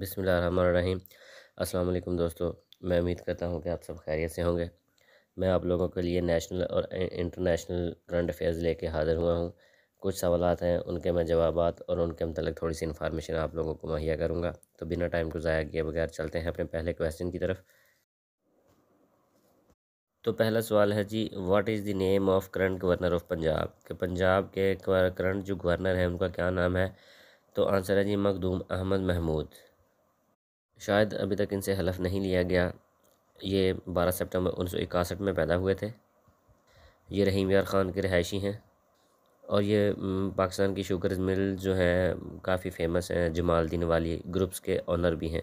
बिसमीम अस्सलाम दोस्तों मैं उम्मीद करता हूँ कि आप सब खैरियत से होंगे मैं आप लोगों के लिए नेशनल और इंटरनेशनल करंट अफेयर्स लेके हाज़िर हुआ हूँ कुछ सवाल हैं उनके मैं जवाब और उनके मतलब थोड़ी सी इन्फॉर्मेशन आप लोगों को मुहैया करूँगा तो बिना टाइम को ज़ाया किए बगैर चलते हैं अपने पहले क्वेश्चन की तरफ तो पहला सवाल है जी what is the name of current governor of Punjab के पंजाब के करंट जो गवर्नर हैं उनका क्या नाम है तो आंसर है जी मखदूम अहमद महमूद शायद अभी तक इनसे हलफ नहीं लिया गया ये 12 सितंबर उन्नीस में पैदा हुए थे ये रहीम यार ख़ान के रहायशी हैं और ये पाकिस्तान की शुगर मिल जो हैं काफ़ी फेमस हैं जमालद्दीन वाली ग्रुप्स के ऑनर भी हैं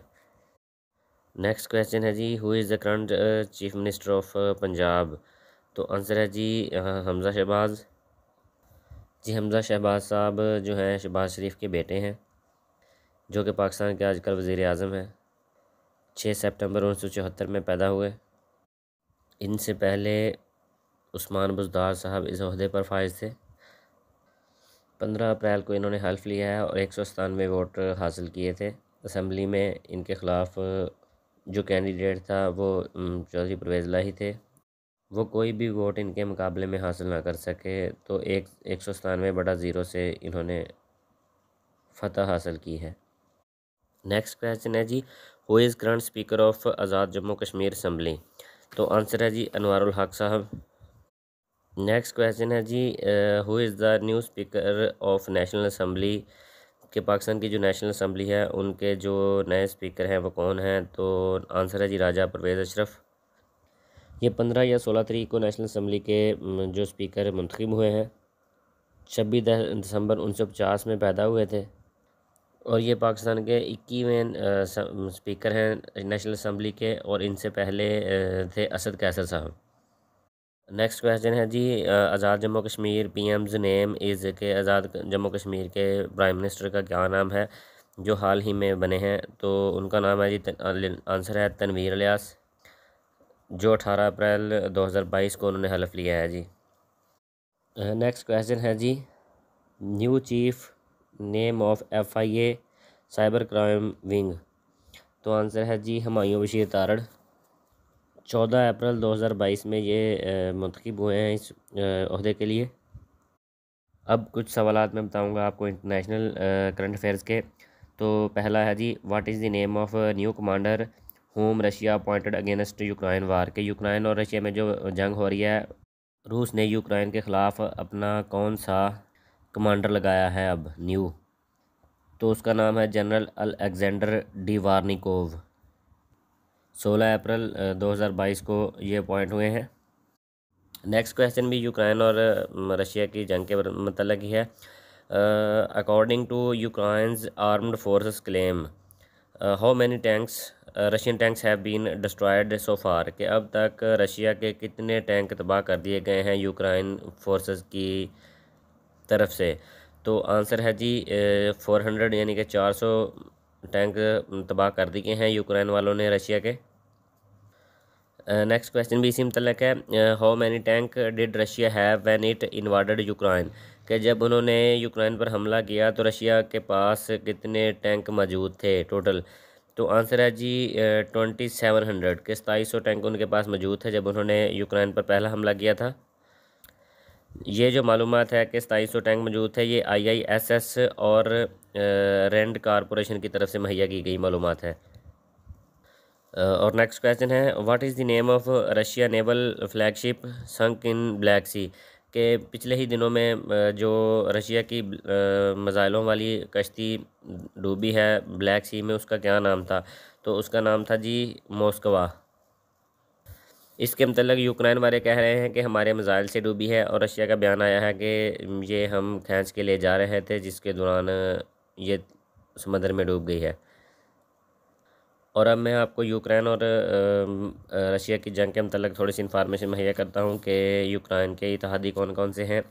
नेक्स्ट क्वेश्चन है जी who is the current chief minister of Punjab तो आंसर है जी हमज़ा uh, शहबाज जी हमज़ा शहबाज साहब जो हैं शहबाज शरीफ के बेटे हैं जो कि पाकिस्तान के आजकल वज़ी अजम हैं छः सितंबर उन्नीस में पैदा हुए इनसे पहले उस्मान बुजदार साहब इस अहदे पर फायज थे पंद्रह अप्रैल को इन्होंने हल्फ लिया है और एक सौ सतानवे वोट हासिल किए थे असम्बली में इनके ख़िलाफ़ जो कैंडिडेट था वो चौधरी परवेजला ही थे वो कोई भी वोट इनके मुकाबले में हासिल ना कर सके तो एक एक सौ सतानवे बटा ज़ीरो से इन्होंने फतह हासिल की है नेक्स्ट क्वेश्चन है जी who is current speaker of Azad Jammu Kashmir assembly तो आंसर है जी अनवारुल हक साहब नेक्स्ट क्वेश्चन है जी who is the new speaker of national assembly के पाकिस्तान की जो नेशनल असम्बली है उनके जो नए स्पीकर हैं वो कौन हैं तो आंसर है जी राजा परवेज़ अशरफ ये पंद्रह या सोलह तरीक को नेशनल असम्बली के जो स्पीकर मंतखब हुए हैं छब्बीस दिसंबर उन्नीस सौ पचास में पैदा हुए थे और ये पाकिस्तान के इक्कीवें स्पीकर हैं नेशनल असम्बली के और इनसे पहले थे असद कैसर साहब नेक्स्ट क्वेश्चन है जी Azad Jammu Kashmir PM's name is के आज़ाद जम्मू कश्मीर के प्राइम मिनिस्टर का क्या नाम है जो हाल ही में बने हैं तो उनका नाम है जी तन, आंसर है तनवीर अलियास जो अठारह अप्रैल 2022 को उन्होंने हलफ लिया है जी नेक्स्ट क्वेश्चन है जी new chief name of F I A cyber crime wing तो आंसर है जी हमायूं बशीर तारड़ चौदह अप्रैल दो हज़ार बाईस में ये मंतखब हुए हैं इस अहदे के लिए अब कुछ सवाल मैं बताऊंगा आपको इंटरनेशनल करंट अफेयर्स के तो पहला है जी what is the name of new commander home Russia appointed against Ukraine war के यूक्रेन और रशिया में जो जंग हो रही है रूस ने यूक्रेन के ख़िलाफ़ अपना कौन सा कमांडर लगाया है अब न्यू तो उसका नाम है जनरल अलेक्जेंडर डी वार्निकोव 16 अप्रैल 2022 को ये अपॉइंट हुए हैं नेक्स्ट क्वेश्चन भी यूक्रेन और रशिया की जंग के मतलब ही है according to Ukraine's armed forces claim how many tanks Russian tanks have been destroyed so far कि अब तक रशिया के कितने टैंक तबाह कर दिए गए हैं यूक्रेन फोर्सेस की तरफ से तो आंसर है जी फोर हंड्रेड यानी कि चार सौ टैंक तबाह कर दिए हैं यूक्रेन वालों ने रशिया के नेक्स्ट क्वेश्चन भी इसी मतलब है how many tank did Russia have when it invaded Ukraine कि जब उन्होंने यूक्रेन पर हमला किया तो रशिया के पास कितने टैंक मौजूद थे टोटल तो आंसर है जी ट्वेंटी सेवन हंड्रेड के सताईस सौ टैंक उनके पास मौजूद थे जब उन्होंने यूक्रेन पर पहला हमला किया था ये जो मालूम है कि सताईस सौ टैंक मौजूद थे ये आईआईएसएस और रेंड कॉरपोरेशन की तरफ से मुहैया की गई मालूम है और नेक्स्ट क्वेश्चन है what is the name of Russia naval flagship sunk in Black Sea के पिछले ही दिनों में जो रशिया की मज़ाइलों वाली कश्ती डूबी है ब्लैक सी में उसका क्या नाम था तो उसका नाम था जी मोस्कवा इसके मतलब यूक्रेन वाले कह रहे हैं कि हमारे मिज़ाइल से डूबी है और रशिया का बयान आया है कि ये हम खींच के ले जा रहे थे जिसके दौरान ये समंदर में डूब गई है और अब मैं आपको यूक्रेन और रशिया की जंग के मतलब थोड़ी सी इन्फॉर्मेशन मुहैया करता हूँ कि यूक्रेन के इतिहादी कौन कौन से हैं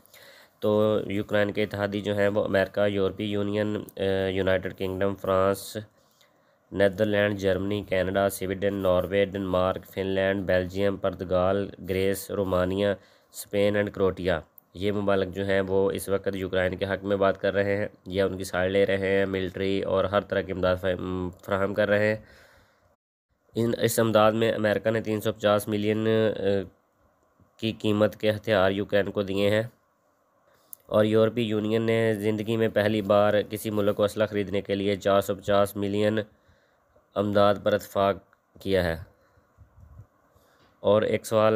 तो यूक्रेन के इतिहादी जो हैं वो अमेरिका यूरोपीय Union United Kingdom France Netherlands Germany Canada Sweden Norway Denmark Finland Belgium Portugal Greece Romania Spain and Croatia ये ममालक जो हैं वो इस वक्त यूक्रेन के हक में बात कर रहे हैं या उनकी साइड ले रहे हैं मिलिट्री और हर तरह की इमदाद फ्राहम कर रहे हैं इन इस अमदाद में अमेरिका ने तीन सौ पचास मिलियन की कीमत के हथियार यूक्रेन को दिए हैं और यूरोपीय यूनियन ने ज़िंदगी में पहली बार किसी मुल्क को असला ख़रीदने के लिए चार सौ पचास मिलियन अमदाद पर इतफ़ाक़ किया है और एक सवाल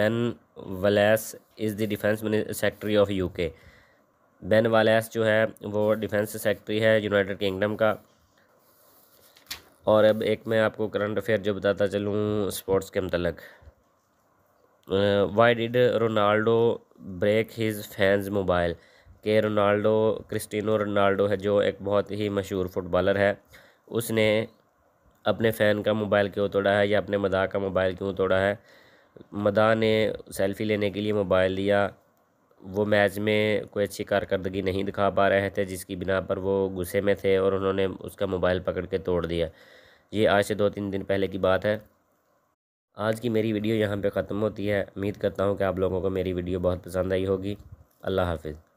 Ben Wallace is the defence secretary of UK Ben Wallace जो है वो डिफेंस सेक्रेटरी है यूनाइटेड किंगडम का और अब एक मैं आपको करंट अफेयर जो बताता चलूँ स्पोर्ट्स के मतलब why did Ronaldo break his fans mobile के रोनाल्डो क्रिस्टिनो रोनाल्डो है जो एक बहुत ही मशहूर फुटबॉलर है उसने अपने फ़ैन का मोबाइल क्यों तोड़ा है या अपने मदा का मोबाइल क्यों तोड़ा है मदा ने सेल्फ़ी लेने के लिए मोबाइल लिया वो मैच में कोई अच्छी कारकर्दगी नहीं दिखा पा रहे थे जिसकी बिना पर वो गुस्से में थे और उन्होंने उसका मोबाइल पकड़ के तोड़ दिया ये आज से दो तीन दिन पहले की बात है आज की मेरी वीडियो यहाँ पे ख़त्म होती है उम्मीद करता हूँ कि आप लोगों को मेरी वीडियो बहुत पसंद आई होगी अल्लाह हाफिज़